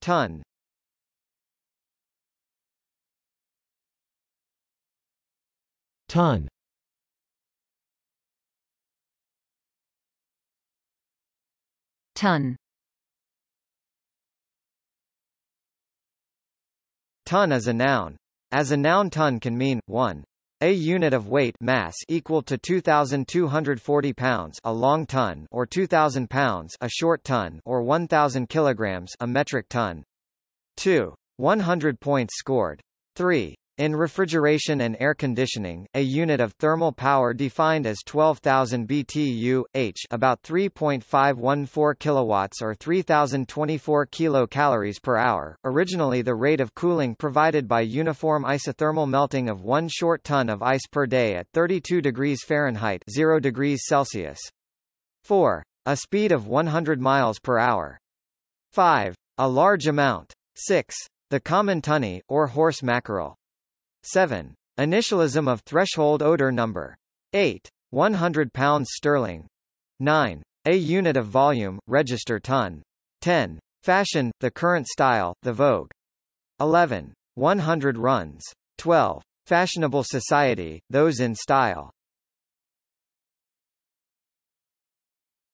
ton ton ton ton as a noun as a noun ton can mean, 1. A unit of weight mass equal to 2240 pounds a long ton or 2000 pounds a short ton or 1000 kilograms a metric ton. 2. 100 points scored. 3. In refrigeration and air conditioning, a unit of thermal power defined as 12,000 BTU, h about 3.514 kilowatts or 3,024 kilocalories per hour, originally the rate of cooling provided by uniform isothermal melting of one short ton of ice per day at 32 degrees Fahrenheit 0 degrees Celsius. 4. A speed of 100 miles per hour. 5. A large amount. 6. The common tunny, or horse mackerel. 7. Initialism of threshold odor number. 8. 100 pounds sterling. 9. A unit of volume, register ton. 10. Fashion, the current style, the vogue. 11. 100 runs. 12. Fashionable society, those in style.